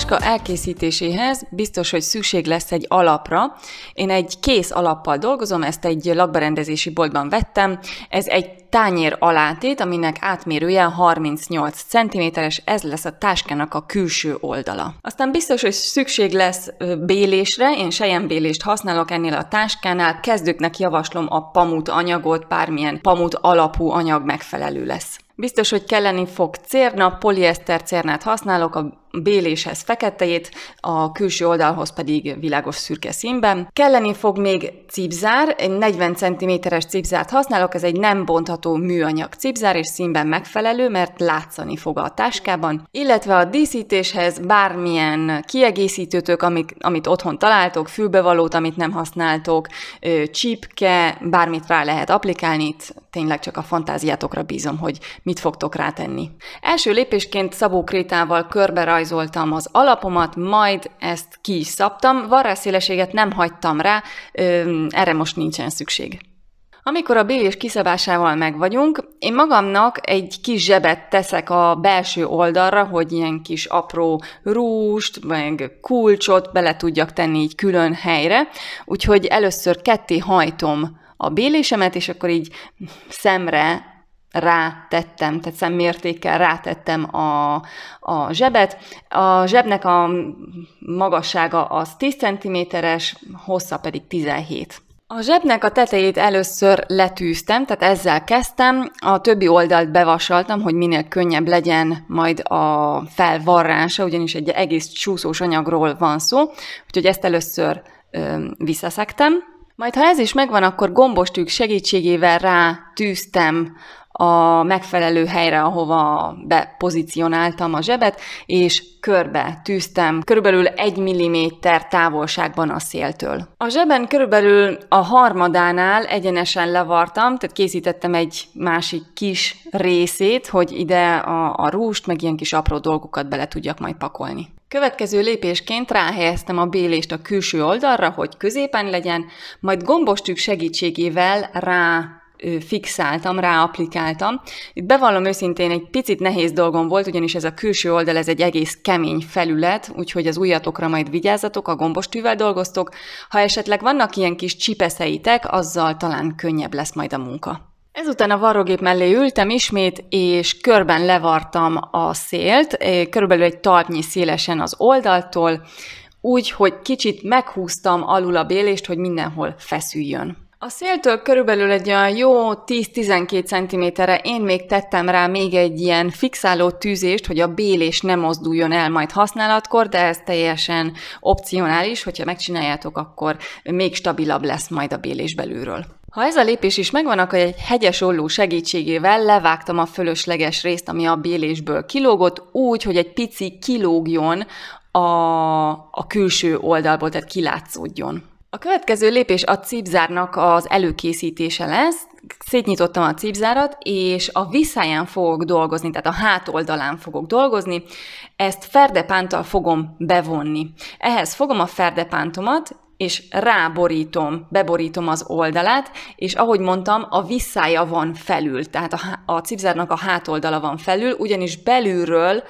táska elkészítéséhez biztos, hogy szükség lesz egy alapra. Én egy kész alappal dolgozom, ezt egy lakberendezési boltban vettem. Ez egy tányér alátét, aminek átmérője 38 cm-es, ez lesz a táskának a külső oldala. Aztán biztos, hogy szükség lesz bélésre, én sejembélést használok ennél a táskánál, kezdőknek javaslom a pamut anyagot, bármilyen pamut alapú anyag megfelelő lesz. Biztos, hogy kelleni fog cérna, poliester cérnát használok, a béléshez feketejét, a külső oldalhoz pedig világos szürke színben. Kelleni fog még cipzár, egy 40 cm-es cipzárt használok, ez egy nem bontható műanyag cipzár, és színben megfelelő, mert látszani fog a táskában, illetve a díszítéshez bármilyen kiegészítőtök, amit, amit otthon találtok, fülbevalót, amit nem használtok, csípke, bármit rá lehet applikálni, itt tényleg csak a fantáziátokra bízom, hogy mit fogtok rátenni. Első lépésként Szabó Krétával körbe rajzoltam az alapomat, majd ezt ki is szabtam, varrásszéleséget nem hagytam rá, ö, erre most nincsen szükség. Amikor a bélés kiszabásával megvagyunk, én magamnak egy kis zsebet teszek a belső oldalra, hogy ilyen kis apró rúst, meg kulcsot bele tudjak tenni így külön helyre, úgyhogy először ketté hajtom a bélésemet, és akkor így szemre rátettem, tehát szemmértékkel rátettem a, a zsebet. A zsebnek a magassága az 10 cm-es, hossza pedig 17 a zsebnek a tetejét először letűztem, tehát ezzel kezdtem, a többi oldalt bevasaltam, hogy minél könnyebb legyen majd a felvarrása, ugyanis egy egész csúszós anyagról van szó, úgyhogy ezt először ö, visszaszektem, majd ha ez is megvan, akkor gombostűk segítségével rá tűztem a megfelelő helyre, ahova bepozícionáltam a zsebet, és körbe tűztem körülbelül egy mm távolságban a széltől. A zseben körülbelül a harmadánál egyenesen levartam, tehát készítettem egy másik kis részét, hogy ide a, a rúst, meg ilyen kis apró dolgokat bele tudjak majd pakolni. Következő lépésként ráhelyeztem a bélést a külső oldalra, hogy középen legyen, majd gombostűk segítségével rá fixáltam, ráaplikáltam. Itt bevallom őszintén, egy picit nehéz dolgom volt, ugyanis ez a külső oldal, ez egy egész kemény felület, úgyhogy az ujjatokra majd vigyázzatok, a gombostűvel dolgoztok. Ha esetleg vannak ilyen kis csipeszeitek, azzal talán könnyebb lesz majd a munka. Ezután a varrógép mellé ültem ismét, és körben levartam a szélt, eh, körülbelül egy talpnyi szélesen az oldaltól, úgy, hogy kicsit meghúztam alul a bélést, hogy mindenhol feszüljön. A széltől körülbelül egy olyan jó 10-12 cm-re én még tettem rá még egy ilyen fixáló tűzést, hogy a bélés nem mozduljon el majd használatkor, de ez teljesen opcionális, hogyha megcsináljátok, akkor még stabilabb lesz majd a bélés belülről. Ha ez a lépés is megvan, akkor egy hegyes olló segítségével levágtam a fölösleges részt, ami a bélésből kilógott, úgy, hogy egy pici kilógjon a, a külső oldalból, tehát kilátszódjon. A következő lépés a cipzárnak az előkészítése lesz. Szétnyitottam a cipzárat, és a visszáján fogok dolgozni, tehát a hátoldalán fogok dolgozni. Ezt ferdepántal fogom bevonni. Ehhez fogom a ferdepántomat, és ráborítom, beborítom az oldalát, és ahogy mondtam, a visszája van felül, tehát a, a cipzárnak a hátoldala van felül, ugyanis belülről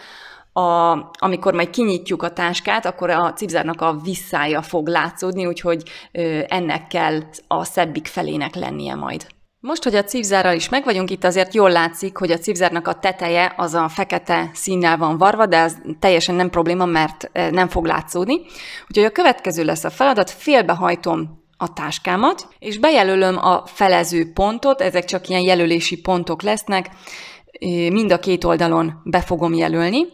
a, amikor majd kinyitjuk a táskát, akkor a cipzárnak a visszája fog látszódni, úgyhogy ö, ennek kell a szebbik felének lennie majd. Most, hogy a cívzárral is megvagyunk, itt azért jól látszik, hogy a cívzárnak a teteje az a fekete színnel van varva, de ez teljesen nem probléma, mert eh, nem fog látszódni. Úgyhogy a következő lesz a feladat, félbehajtom a táskámat, és bejelölöm a felező pontot, ezek csak ilyen jelölési pontok lesznek, eh, mind a két oldalon be fogom jelölni.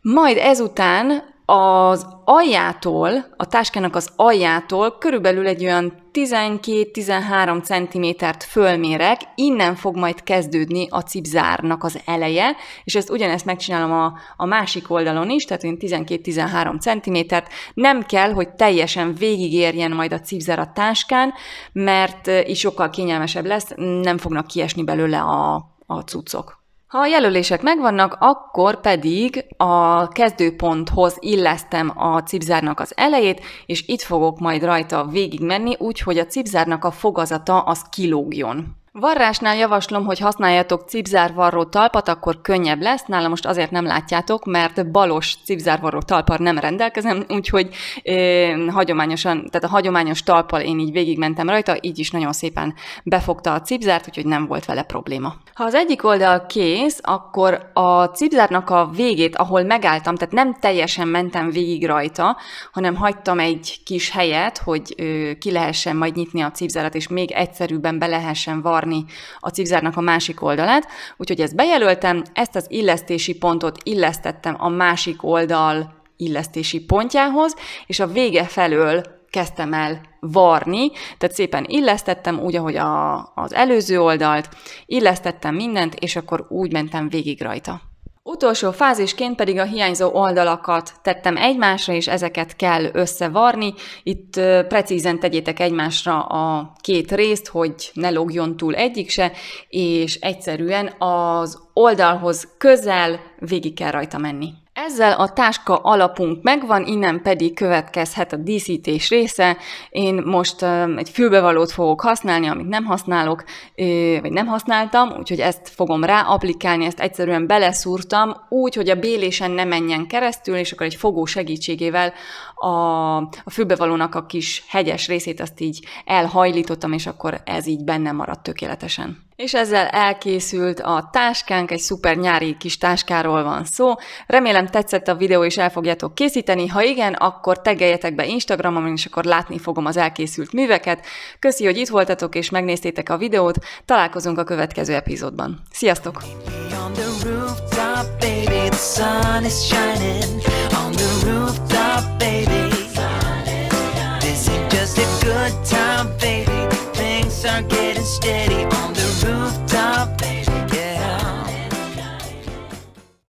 Majd ezután az aljától, a táskának az aljától körülbelül egy olyan 12-13 cm-t fölmérek, innen fog majd kezdődni a cipzárnak az eleje, és ezt ugyanezt megcsinálom a, a másik oldalon is, tehát én 12-13 cm-t, nem kell, hogy teljesen végigérjen majd a cipzár a táskán, mert eh, így sokkal kényelmesebb lesz, nem fognak kiesni belőle a, a cuccok. Ha a jelölések megvannak, akkor pedig a kezdőponthoz illesztem a cipzárnak az elejét, és itt fogok majd rajta végigmenni, úgy, hogy a cipzárnak a fogazata az kilógjon. Varrásnál javaslom, hogy használjatok cipzárvarró talpat, akkor könnyebb lesz. Nálam most azért nem látjátok, mert balos cipzárvarró talpar nem rendelkezem, úgyhogy eh, hagyományosan, tehát a hagyományos talpal én így végigmentem rajta, így is nagyon szépen befogta a cipzárt, úgyhogy nem volt vele probléma. Ha az egyik oldal kész, akkor a cipzárnak a végét, ahol megálltam, tehát nem teljesen mentem végig rajta, hanem hagytam egy kis helyet, hogy eh, ki lehessen majd nyitni a cipzárat, és még egyszerűbben belehessen lehessen varrni kavarni a cipzárnak a másik oldalát, úgyhogy ezt bejelöltem, ezt az illesztési pontot illesztettem a másik oldal illesztési pontjához, és a vége felől kezdtem el varni, tehát szépen illesztettem úgy, ahogy a, az előző oldalt, illesztettem mindent, és akkor úgy mentem végig rajta. Utolsó fázisként pedig a hiányzó oldalakat tettem egymásra, és ezeket kell összevarni. Itt precízen tegyétek egymásra a két részt, hogy ne lógjon túl egyik se, és egyszerűen az oldalhoz közel végig kell rajta menni. Ezzel a táska alapunk megvan, innen pedig következhet a díszítés része. Én most egy fülbevalót fogok használni, amit nem használok, vagy nem használtam, úgyhogy ezt fogom rá applikálni, ezt egyszerűen beleszúrtam, úgy, hogy a bélésen ne menjen keresztül, és akkor egy fogó segítségével a, a fülbevalónak a kis hegyes részét azt így elhajlítottam, és akkor ez így benne maradt tökéletesen. És ezzel elkészült a táskánk, egy szuper nyári kis táskáról van szó. Remélem tetszett a videó és el fogjátok készíteni, ha igen, akkor tegeljetek be Instagramon, és akkor látni fogom az elkészült műveket. Köszi, hogy itt voltatok és megnéztétek a videót, találkozunk a következő epizódban. Sziasztok! baby, the sun is shining.